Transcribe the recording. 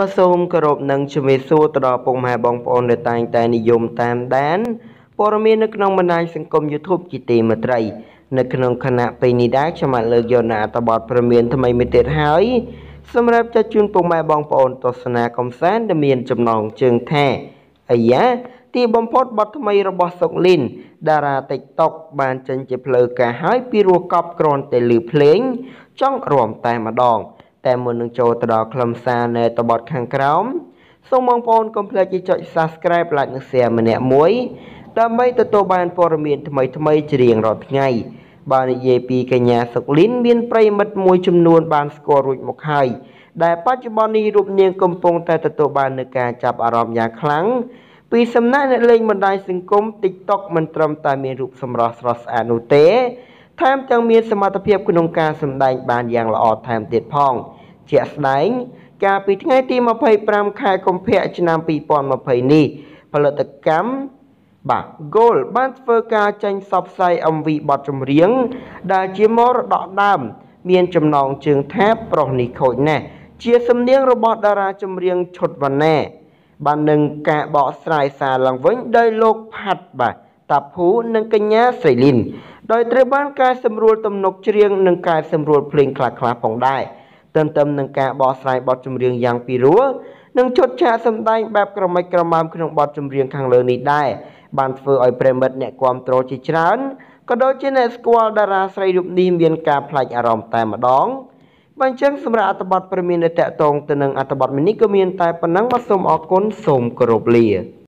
បាទសូមគោរពនិងជំរាបសួរទៅដល់ពុកម៉ែបងប្អូនដែលតែងតែនិយមតាមដានព័ត៌មាននៅក្នុងបណ្ដាញសង្គម YouTube ជាទីមេត្រីនៅក្នុងខណៈពេលនេះដែរខ្ញុំបានលើកយកនៅអត្ថបទព័ត៌មាន ថ្មីមួយទៀតហើយសម្រាប់ចាត់ជូនពុកម៉ែបងប្អូនទស្សនាកំសាន្តដែលមានចំណងជើងថាអាយ៉ាទីបំផុតបទថ្មីរបស់សុកលីនតារា TikTok បានចេញជាផ្លូវការហើយពីរោះកប់ក្រនតែលឺភ្លេងចង់រំតែម្ដងតែមុននឹងចូលទៅដល់ខ្លឹមសារនៃតបតខាងក្រោមសូមបងប្អូនកុំភ្លេចចុច Subscribe ឡាច់និង Share ម្នាក់មួយដើម្បីទទួលបានព័ត៌មាន ថ្មីៗជារៀងរាល់ថ្ងៃបាននិយាយពីកញ្ញាសុកលីនមានប្រិមិត្តមួយចំនួន បានស្គាល់រួចមកហើយដែលបច្ចុប្បន្ននេះរូបនាងកំពុងតែទទួលបាននឹងការចាប់អារម្មណ៍យ៉ាងខ្លាំងពីសំណាក់អ្នកលេងបណ្ដាញសង្គម TikTok មិនត្រឹមតែមានរូបសម្រស់ស្រស់ស្អាតនោះទេថែមទាំងមានសមត្ថភាពក្នុងការសម្ដែងបានយ៉ាងល្អថែមទៀតផង ជាក់ស្ដែងកាលពីថ្ងៃទី25ខែកុម្ភៈឆ្នាំ2020នេះ ផលិតកម្មបាទ Goal បានធ្វើការចេញផ្សព្វផ្សាយ MV បទចម្រៀងដែលជាមរតកដើមមានចំណងជើងថាប្រុសនេះខូចណាស់ជាសំនៀងរបស់តារាចម្រៀងឈុតវណ្ណាបាននឹងការបកស្រាយសារឡើងវិញដោយលោកផាត់បាទតាភូនិងកញ្ញាស្រីលីនដោយត្រូវបានកែសម្រួលទំនុកច្រៀងនិងកែសម្រួលភ្លេងខ្លះៗផងដែរទន្ទឹមនឹងការបកស្រាយបទចម្រៀងយ៉ាងពីរោះនិងជុតឆាកសម្ដែងបែបក្រមិចក្រមាំក្នុងបទចម្រៀងខាងលើនេះដែរបានធ្វើឲ្យប្រិមិត្តអ្នកគ្រប់គ្រងជាច្រើនក៏ដូចជាអ្នកស្គាល់តារាស្រីរូបនេះមានការផ្លាច់អារម្មណ៍តែម្ដងបើអញ្ចឹងសម្រាប់អត្ថបទព្រមានតកតងទៅនឹងអត្ថបទមីនេះក៏មានតែប៉ុណ្ណឹងបាទសូមអរគុណសូមគោរពលា